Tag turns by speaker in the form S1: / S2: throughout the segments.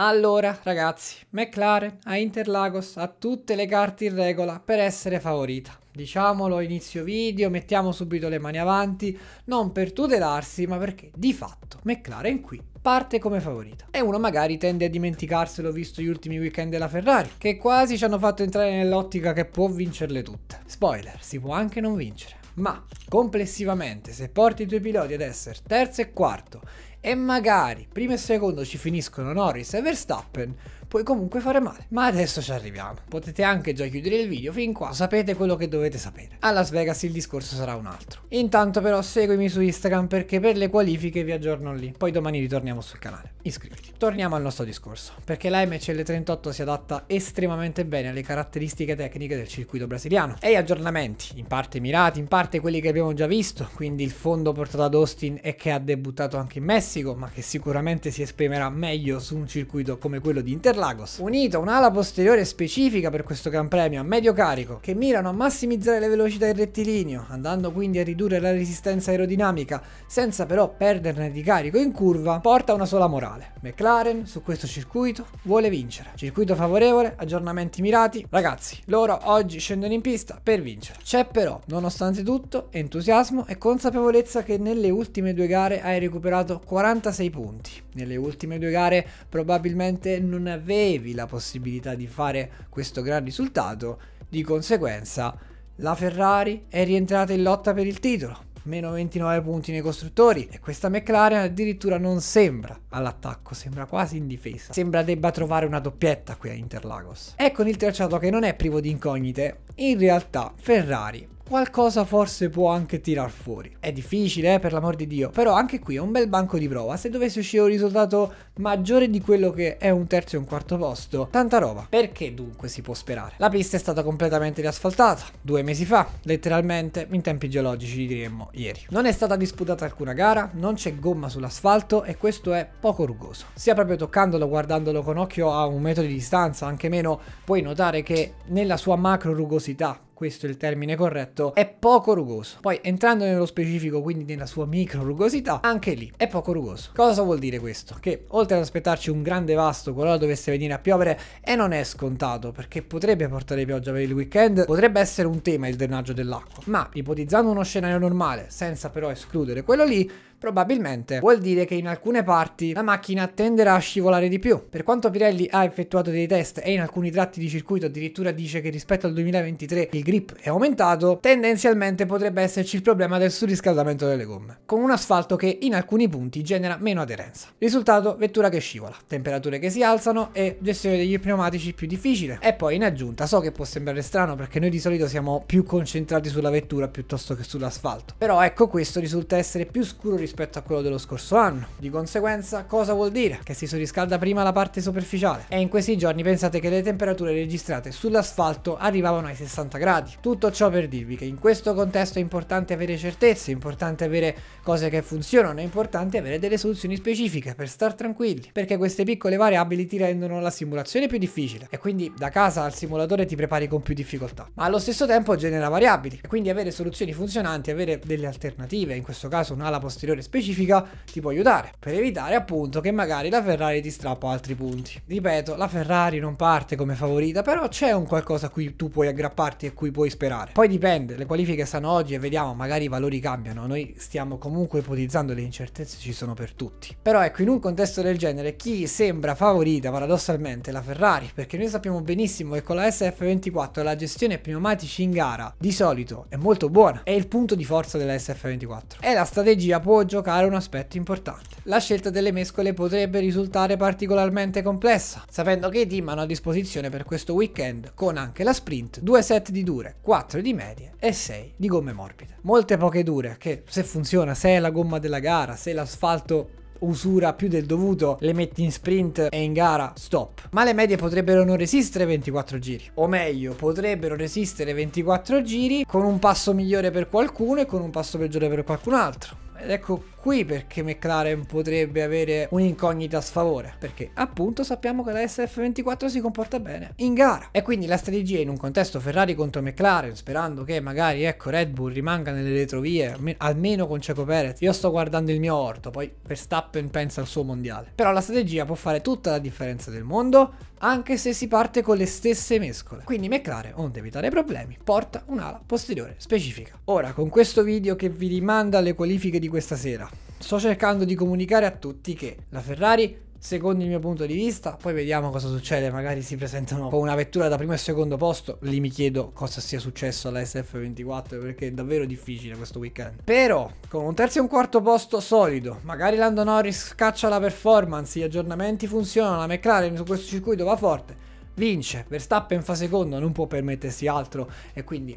S1: Allora, ragazzi, McLaren a Interlagos ha tutte le carte in regola per essere favorita. Diciamolo, inizio video, mettiamo subito le mani avanti, non per tutelarsi, ma perché di fatto McLaren qui parte come favorita. E uno magari tende a dimenticarselo visto gli ultimi weekend della Ferrari, che quasi ci hanno fatto entrare nell'ottica che può vincerle tutte. Spoiler, si può anche non vincere. Ma complessivamente, se porti i tuoi piloti ad essere terzo e quarto e magari primo e secondo ci finiscono Norris e Verstappen, puoi comunque fare male. Ma adesso ci arriviamo. Potete anche già chiudere il video fin qua, sapete quello che dovete sapere. A Las Vegas il discorso sarà un altro. Intanto però seguimi su Instagram perché per le qualifiche vi aggiorno lì. Poi domani ritorniamo sul canale. Iscriviti. Torniamo al nostro discorso, perché la MCL38 si adatta estremamente bene alle caratteristiche tecniche del circuito brasiliano e gli aggiornamenti, in parte mirati, in parte quelli che abbiamo già visto, quindi il fondo portato ad Austin e che ha debuttato anche in Messico, ma che sicuramente si esprimerà meglio su un circuito come quello di Interlagos Interlagos, unito un'ala posteriore specifica per questo Gran Premio a medio carico, che mirano a massimizzare le velocità in rettilineo, andando quindi a ridurre la resistenza aerodinamica, senza però perderne di carico in curva, porta una sola morale. McLaren su questo circuito vuole vincere. Circuito favorevole, aggiornamenti mirati. Ragazzi, loro oggi scendono in pista per vincere. C'è però, nonostante tutto, entusiasmo e consapevolezza che nelle ultime due gare hai recuperato 46 punti. Nelle ultime due gare probabilmente non avrai avevi la possibilità di fare questo gran risultato, di conseguenza la Ferrari è rientrata in lotta per il titolo, meno 29 punti nei costruttori e questa McLaren addirittura non sembra all'attacco, sembra quasi in difesa. Sembra debba trovare una doppietta qui a Interlagos. E con il tracciato che non è privo di incognite, in realtà Ferrari qualcosa forse può anche tirar fuori. È difficile, eh, per l'amor di Dio, però anche qui è un bel banco di prova. Se dovesse uscire un risultato maggiore di quello che è un terzo e un quarto posto, tanta roba. Perché dunque si può sperare? La pista è stata completamente riasfaltata due mesi fa, letteralmente in tempi geologici diremmo ieri. Non è stata disputata alcuna gara, non c'è gomma sull'asfalto e questo è poco rugoso. Sia proprio toccandolo, guardandolo con occhio a un metro di distanza, anche meno, puoi notare che nella sua macro rugosità questo è il termine corretto, è poco rugoso. Poi entrando nello specifico, quindi nella sua micro rugosità, anche lì è poco rugoso. Cosa vuol dire questo? Che oltre ad aspettarci un grande vasto qualora dovesse venire a piovere, e non è scontato, perché potrebbe portare pioggia per il weekend, potrebbe essere un tema il drenaggio dell'acqua. Ma ipotizzando uno scenario normale, senza però escludere quello lì, probabilmente vuol dire che in alcune parti la macchina tenderà a scivolare di più. Per quanto Pirelli ha effettuato dei test e in alcuni tratti di circuito addirittura dice che rispetto al 2023 il grip è aumentato, tendenzialmente potrebbe esserci il problema del surriscaldamento delle gomme, con un asfalto che in alcuni punti genera meno aderenza. Risultato, vettura che scivola, temperature che si alzano e gestione degli pneumatici più difficile. E poi in aggiunta, so che può sembrare strano perché noi di solito siamo più concentrati sulla vettura piuttosto che sull'asfalto, però ecco questo risulta essere più scuro rispetto rispetto a quello dello scorso anno. Di conseguenza, cosa vuol dire? Che si sorriscalda prima la parte superficiale. E in questi giorni pensate che le temperature registrate sull'asfalto arrivavano ai 60 gradi. Tutto ciò per dirvi che in questo contesto è importante avere certezze, è importante avere cose che funzionano, è importante avere delle soluzioni specifiche per star tranquilli, perché queste piccole variabili ti rendono la simulazione più difficile e quindi da casa al simulatore ti prepari con più difficoltà, ma allo stesso tempo genera variabili e quindi avere soluzioni funzionanti, avere delle alternative, in questo caso un'ala posteriore situazione specifica ti può aiutare per evitare appunto che magari la Ferrari ti strappa altri punti. Ripeto, la Ferrari non parte come favorita, però c'è un qualcosa a cui tu puoi aggrapparti e a cui puoi sperare. Poi dipende, le qualifiche stanno oggi e vediamo, magari i valori cambiano, noi stiamo comunque ipotizzando le incertezze ci sono per tutti. Però ecco, in un contesto del genere chi sembra favorita paradossalmente la Ferrari, perché noi sappiamo benissimo che con la SF24 la gestione pneumatici in gara di solito è molto buona, è il punto di forza della SF24 e la strategia può giocare un aspetto importante. La scelta delle mescole potrebbe risultare particolarmente complessa, sapendo che i team hanno a disposizione per questo weekend, con anche la sprint, due set di dure, 4 di medie e 6 di gomme morbide. Molte poche dure che, se funziona, se è la gomma della gara, se l'asfalto usura più del dovuto, le metti in sprint e in gara, stop. Ma le medie potrebbero non resistere 24 giri. O meglio, potrebbero resistere 24 giri con un passo migliore per qualcuno e con un passo peggiore per qualcun altro. D'accord. qui perché McLaren potrebbe avere un'incognita a sfavore, perché appunto sappiamo che la SF24 si comporta bene in gara. E quindi la strategia in un contesto Ferrari contro McLaren, sperando che magari ecco Red Bull rimanga nelle retrovie, almeno con Ceco Perez. Io sto guardando il mio orto, poi Verstappen pensa al suo mondiale. Però la strategia può fare tutta la differenza del mondo, anche se si parte con le stesse mescole. Quindi McLaren, onde evitare problemi, porta un'ala posteriore specifica. Ora, con questo video che vi rimanda alle qualifiche di questa sera, sto cercando di comunicare a tutti che la Ferrari secondo il mio punto di vista, poi vediamo cosa succede, magari si presentano con una vettura da primo e secondo posto, lì mi chiedo cosa sia successo alla SF24 perché è davvero difficile questo weekend. Però con un terzo e un quarto posto solido, magari Lando Norris scaccia la performance, gli aggiornamenti funzionano, la McLaren su questo circuito va forte, vince, Verstappen fa secondo, non può permettersi altro e quindi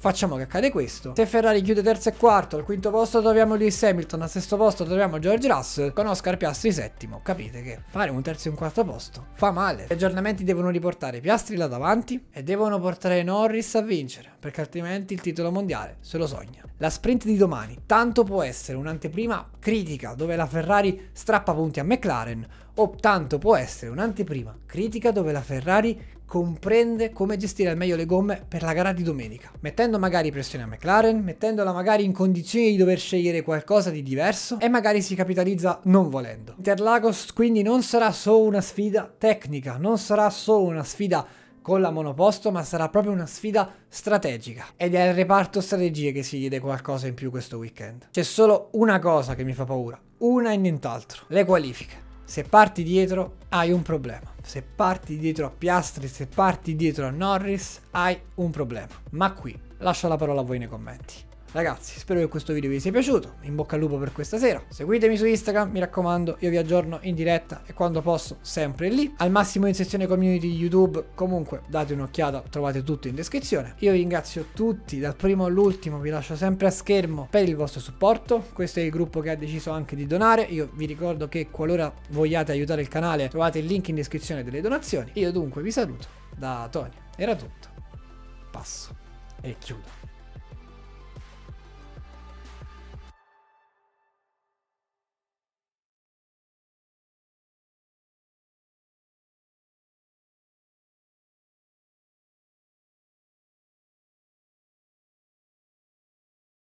S1: Facciamo che accade questo. Se Ferrari chiude terzo e quarto, al quinto posto troviamo Lewis Hamilton, al sesto posto troviamo George Russell, con Oscar Piastri settimo. Capite che fare un terzo e un quarto posto fa male. Gli aggiornamenti devono riportare Piastri là davanti e devono portare Norris a vincere, perché altrimenti il titolo mondiale se lo sogna. La sprint di domani tanto può essere un'anteprima critica dove la Ferrari strappa punti a McLaren, o tanto può essere un'anteprima critica dove la Ferrari comprende come gestire al meglio le gomme per la gara di domenica, mettendo magari pressione a McLaren, mettendola magari in condizioni di dover scegliere qualcosa di diverso e magari si capitalizza non volendo. Interlagos quindi non sarà solo una sfida tecnica, non sarà solo una sfida con la monoposto, ma sarà proprio una sfida strategica. Ed è al reparto strategie che si chiede qualcosa in più questo weekend. C'è solo una cosa che mi fa paura, una e nient'altro, le qualifiche. Se parti dietro hai un problema. Se parti dietro a Piastri, se parti dietro a Norris, hai un problema. Ma qui lascio la parola a voi nei commenti. Ragazzi, spero che questo video vi sia piaciuto, in bocca al lupo per questa sera, seguitemi su Instagram, mi raccomando, io vi aggiorno in diretta e quando posso sempre lì, al massimo in sezione community di YouTube, comunque date un'occhiata, trovate tutto in descrizione. Io vi ringrazio tutti, dal primo all'ultimo, vi lascio sempre a schermo per il vostro supporto, questo è il gruppo che ha deciso anche di donare, io vi ricordo che qualora vogliate aiutare il canale trovate il link in descrizione delle donazioni, io dunque vi saluto, da Tony, era tutto, passo e chiudo.